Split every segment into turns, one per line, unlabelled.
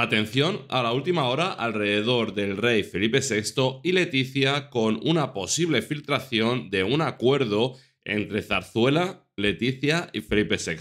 Atención a la última hora alrededor del rey Felipe VI y Leticia con una posible filtración de un acuerdo entre Zarzuela, Leticia y Felipe VI.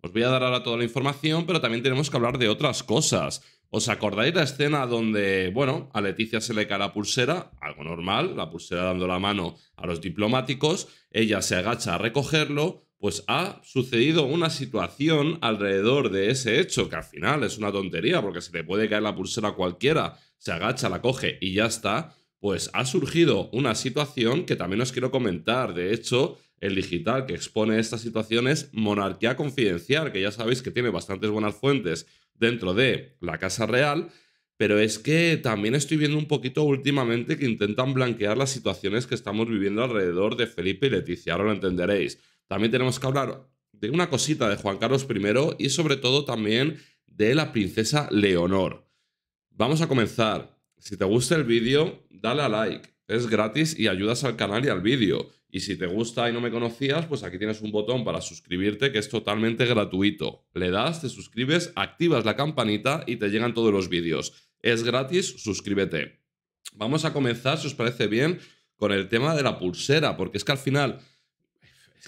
Os voy a dar ahora toda la información, pero también tenemos que hablar de otras cosas. ¿Os acordáis la escena donde, bueno, a Leticia se le cae la pulsera? Algo normal, la pulsera dando la mano a los diplomáticos, ella se agacha a recogerlo, pues ha sucedido una situación alrededor de ese hecho, que al final es una tontería, porque se le puede caer la pulsera a cualquiera, se agacha, la coge y ya está, pues ha surgido una situación que también os quiero comentar. De hecho, el digital que expone esta situación es Monarquía Confidencial, que ya sabéis que tiene bastantes buenas fuentes dentro de la Casa Real, pero es que también estoy viendo un poquito últimamente que intentan blanquear las situaciones que estamos viviendo alrededor de Felipe y Leticia, ahora lo entenderéis. También tenemos que hablar de una cosita de Juan Carlos I y sobre todo también de la princesa Leonor. Vamos a comenzar. Si te gusta el vídeo, dale a like. Es gratis y ayudas al canal y al vídeo. Y si te gusta y no me conocías, pues aquí tienes un botón para suscribirte que es totalmente gratuito. Le das, te suscribes, activas la campanita y te llegan todos los vídeos. Es gratis, suscríbete. Vamos a comenzar, si os parece bien, con el tema de la pulsera, porque es que al final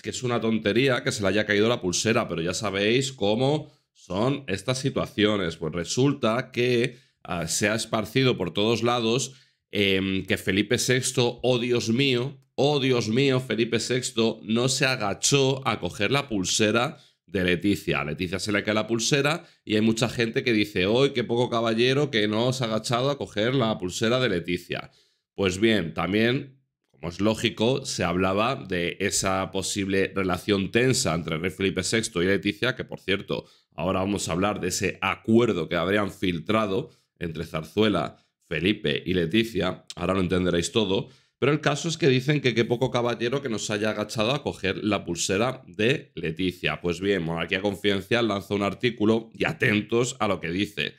que es una tontería que se le haya caído la pulsera, pero ya sabéis cómo son estas situaciones. Pues resulta que ah, se ha esparcido por todos lados em, que Felipe VI, oh Dios mío, oh Dios mío, Felipe VI no se agachó a coger la pulsera de Leticia. A Leticia se le cae la pulsera y hay mucha gente que dice, hoy qué poco caballero que no os ha agachado a coger la pulsera de Leticia! Pues bien, también como es lógico, se hablaba de esa posible relación tensa entre rey Felipe VI y Leticia, que por cierto, ahora vamos a hablar de ese acuerdo que habrían filtrado entre Zarzuela, Felipe y Leticia, ahora lo entenderéis todo, pero el caso es que dicen que qué poco caballero que nos haya agachado a coger la pulsera de Leticia. Pues bien, Monarquía Confidencial lanzó un artículo y atentos a lo que dice.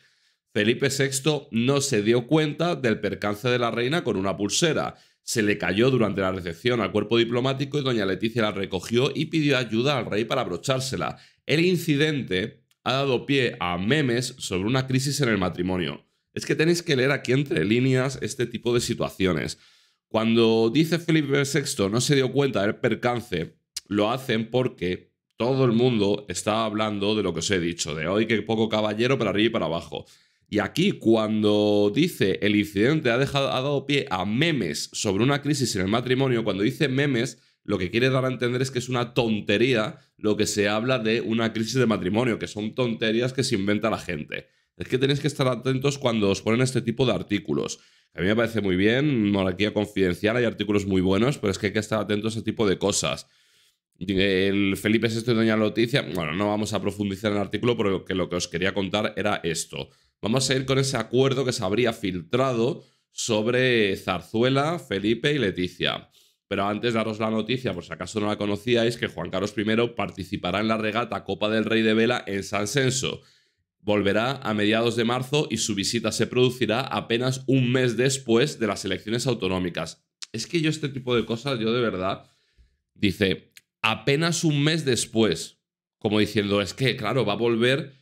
Felipe VI no se dio cuenta del percance de la reina con una pulsera se le cayó durante la recepción al cuerpo diplomático y doña Leticia la recogió y pidió ayuda al rey para abrochársela. El incidente ha dado pie a memes sobre una crisis en el matrimonio. Es que tenéis que leer aquí entre líneas este tipo de situaciones. Cuando dice Felipe VI no se dio cuenta del percance, lo hacen porque todo el mundo está hablando de lo que os he dicho, de hoy que poco caballero para arriba y para abajo. Y aquí cuando dice el incidente ha, ha dado pie a memes sobre una crisis en el matrimonio, cuando dice memes, lo que quiere dar a entender es que es una tontería lo que se habla de una crisis de matrimonio, que son tonterías que se inventa la gente. Es que tenéis que estar atentos cuando os ponen este tipo de artículos. A mí me parece muy bien, monarquía confidencial, hay artículos muy buenos, pero es que hay que estar atentos a ese tipo de cosas. El Felipe VI de Doña Noticia, bueno, no vamos a profundizar en el artículo porque lo que os quería contar era esto vamos a ir con ese acuerdo que se habría filtrado sobre Zarzuela, Felipe y Leticia. Pero antes daros la noticia, por si acaso no la conocíais, que Juan Carlos I participará en la regata Copa del Rey de Vela en San Senso. Volverá a mediados de marzo y su visita se producirá apenas un mes después de las elecciones autonómicas. Es que yo este tipo de cosas, yo de verdad, dice, apenas un mes después, como diciendo, es que, claro, va a volver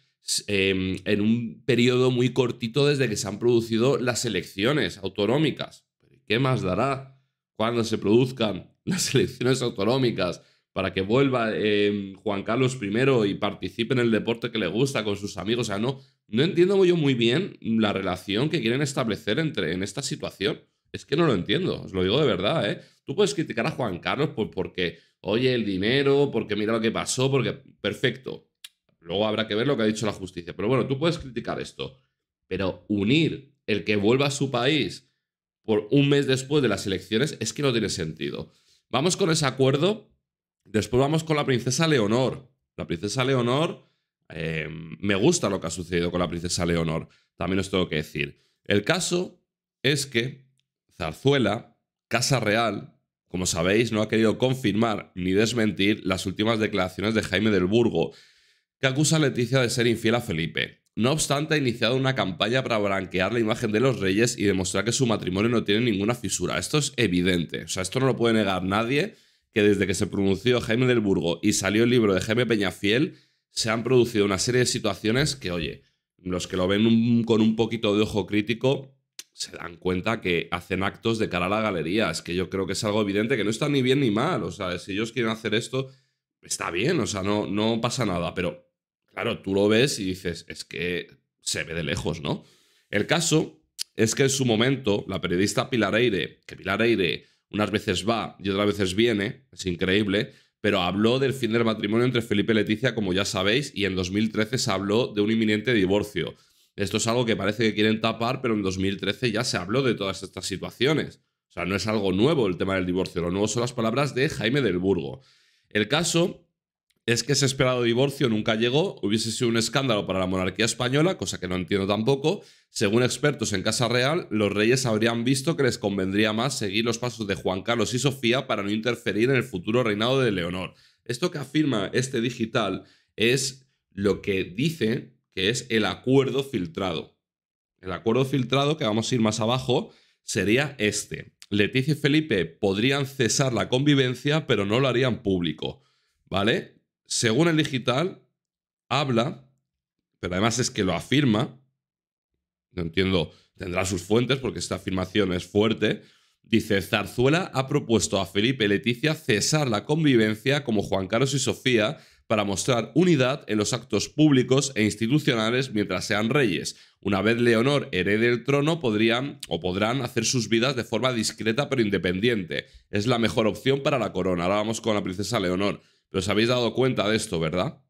Em, en un periodo muy cortito desde que se han producido las elecciones autonómicas. ¿Qué más dará cuando se produzcan las elecciones autonómicas para que vuelva em, Juan Carlos primero y participe en el deporte que le gusta con sus amigos? O sea, no, no entiendo yo muy bien la relación que quieren establecer entre, en esta situación. Es que no lo entiendo, os lo digo de verdad, ¿eh? Tú puedes criticar a Juan Carlos por, porque, oye, el dinero, porque mira lo que pasó, porque, perfecto, Luego habrá que ver lo que ha dicho la justicia. Pero bueno, tú puedes criticar esto. Pero unir el que vuelva a su país por un mes después de las elecciones es que no tiene sentido. Vamos con ese acuerdo. Después vamos con la princesa Leonor. La princesa Leonor, eh, me gusta lo que ha sucedido con la princesa Leonor. También os tengo que decir. El caso es que Zarzuela, Casa Real, como sabéis, no ha querido confirmar ni desmentir las últimas declaraciones de Jaime del Burgo que acusa a Leticia de ser infiel a Felipe. No obstante, ha iniciado una campaña para blanquear la imagen de los reyes y demostrar que su matrimonio no tiene ninguna fisura. Esto es evidente, o sea, esto no lo puede negar nadie, que desde que se pronunció Jaime del Burgo y salió el libro de Jaime Peñafiel, se han producido una serie de situaciones que, oye, los que lo ven con un poquito de ojo crítico se dan cuenta que hacen actos de cara a la galería. Es que yo creo que es algo evidente que no está ni bien ni mal. O sea, si ellos quieren hacer esto, está bien, o sea, no, no pasa nada, pero claro, tú lo ves y dices, es que se ve de lejos, ¿no? El caso es que en su momento la periodista Pilar Eire, que Pilar Eire unas veces va y otras veces viene, es increíble, pero habló del fin del matrimonio entre Felipe y Leticia, como ya sabéis, y en 2013 se habló de un inminente divorcio. Esto es algo que parece que quieren tapar, pero en 2013 ya se habló de todas estas situaciones. O sea, no es algo nuevo el tema del divorcio, lo nuevo son las palabras de Jaime del Burgo. El caso es que ese esperado divorcio nunca llegó, hubiese sido un escándalo para la monarquía española, cosa que no entiendo tampoco. Según expertos en Casa Real, los reyes habrían visto que les convendría más seguir los pasos de Juan Carlos y Sofía para no interferir en el futuro reinado de Leonor. Esto que afirma este digital es lo que dice que es el acuerdo filtrado. El acuerdo filtrado, que vamos a ir más abajo, sería este. Leticia y Felipe podrían cesar la convivencia, pero no lo harían público. ¿Vale? según el digital, habla, pero además es que lo afirma, no entiendo, tendrá sus fuentes porque esta afirmación es fuerte, dice, Zarzuela ha propuesto a Felipe y Leticia cesar la convivencia como Juan Carlos y Sofía para mostrar unidad en los actos públicos e institucionales mientras sean reyes. Una vez Leonor herede el trono, podrían o podrán hacer sus vidas de forma discreta pero independiente. Es la mejor opción para la corona. Ahora vamos con la princesa Leonor. Pero os habéis dado cuenta de esto, ¿verdad?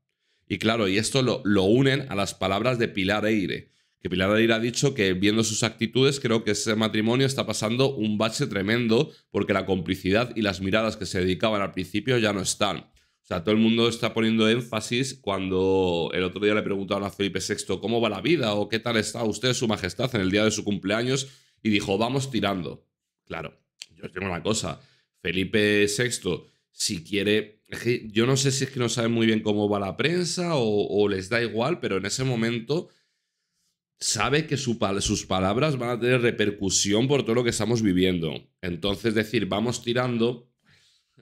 Y claro, y esto lo, unen a las palabras de Pilar Eire, que Pilar Eire ha dicho que viendo sus actitudes creo que ese matrimonio está pasando un bache tremendo porque la complicidad y las miradas que se dedicaban al principio ya no están. O sea, todo el mundo está poniendo énfasis cuando el otro día le preguntaron a Felipe VI cómo va la vida o qué tal está usted, su majestad, en el día de su cumpleaños y dijo, vamos tirando. Claro, yo tengo una cosa, Felipe VI, si quiere yo no sé si es que no saben muy bien cómo va la prensa o, les da igual, pero en ese momento sabe que su, sus palabras van a tener repercusión por todo lo que estamos viviendo. Entonces, decir, vamos tirando,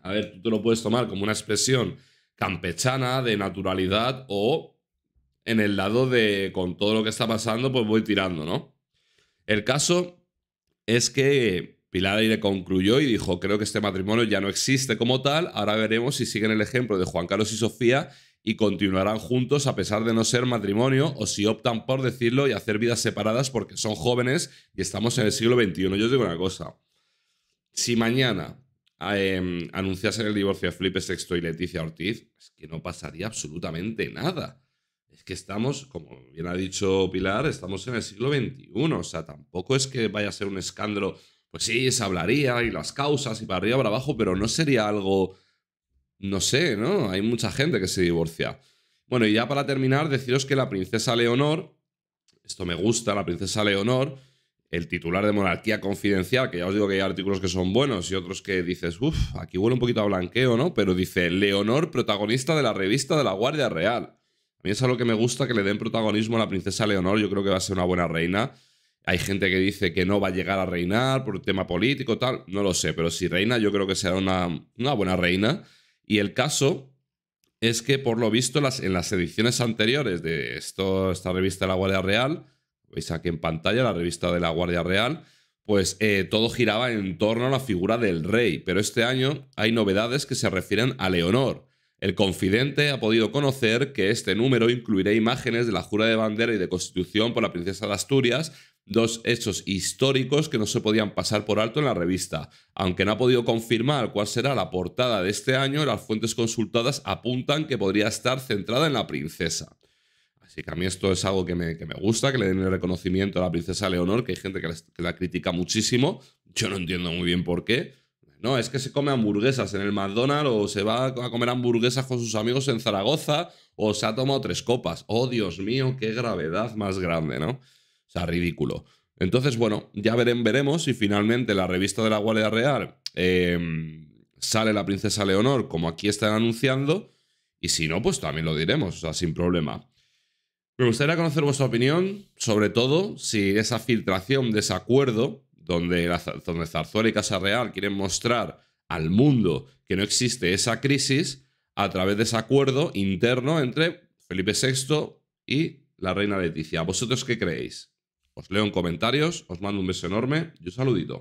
a ver, tú te lo puedes tomar como una expresión campechana de naturalidad o en el lado de con todo lo que está pasando, pues voy tirando, ¿no? El caso es que Pilar Aire concluyó y dijo, creo que este matrimonio ya no existe como tal, ahora veremos si siguen el ejemplo de Juan Carlos y Sofía y continuarán juntos a pesar de no ser matrimonio o si optan por decirlo y hacer vidas separadas porque son jóvenes y estamos en el siglo XXI. Yo os digo una cosa, si mañana em, anunciasen el divorcio de Felipe VI y Leticia Ortiz, es que no pasaría absolutamente nada. Es que estamos, como bien ha dicho Pilar, estamos en el siglo XXI, o sea, tampoco es que vaya a ser un escándalo pues sí, se hablaría y las causas y para arriba, para abajo, pero no sería algo, no sé, ¿no? Hay mucha gente que se divorcia. Bueno, y ya para terminar, deciros que la princesa Leonor, esto me gusta, la princesa Leonor, el titular de Monarquía Confidencial, que ya os digo que hay artículos que son buenos y otros que dices, uff, aquí huele un poquito a blanqueo, ¿no? Pero dice, Leonor, protagonista de la revista de la Guardia Real. A mí es algo que me gusta, que le den protagonismo a la princesa Leonor, yo creo que va a ser una buena reina. Hay gente que dice que no va a llegar a reinar por un tema político, tal. No lo sé, pero si reina, yo creo que será una, buena reina. Y el caso es que, por lo visto, en las ediciones anteriores de esta revista de la Guardia Real, veis aquí en pantalla la revista de la Guardia Real, pues eh, todo giraba en torno a la figura del rey. Pero este año hay novedades que se refieren a Leonor. El confidente ha podido conocer que este número incluirá imágenes de la jura de bandera y de constitución por la princesa de Asturias dos hechos históricos que no se podían pasar por alto en la revista. Aunque no ha podido confirmar cuál será la portada de este año, las fuentes consultadas apuntan que podría estar centrada en la princesa. Así que a mí esto es algo que me, gusta, que le den el reconocimiento a la princesa Leonor, que hay gente que la, que la critica muchísimo. Yo no entiendo muy bien por qué. No, es que se come hamburguesas en el McDonald's o se va a comer hamburguesas con sus amigos en Zaragoza o se ha tomado tres copas. Oh, Dios mío, qué gravedad más grande, ¿no? Está ridículo. Entonces, bueno, ya veremos, si finalmente la revista de la Guardia Real em, sale la princesa Leonor, como aquí están anunciando, y si no, pues también lo diremos, o sea, sin problema. Me gustaría conocer vuestra opinión, sobre todo si esa filtración de ese acuerdo, donde, la, donde Zarzuela y Casa Real quieren mostrar al mundo que no existe esa crisis, a través de ese acuerdo interno entre Felipe VI y la reina Leticia. ¿Vosotros qué creéis? Os leo en comentarios, os mando un beso enorme y un saludito.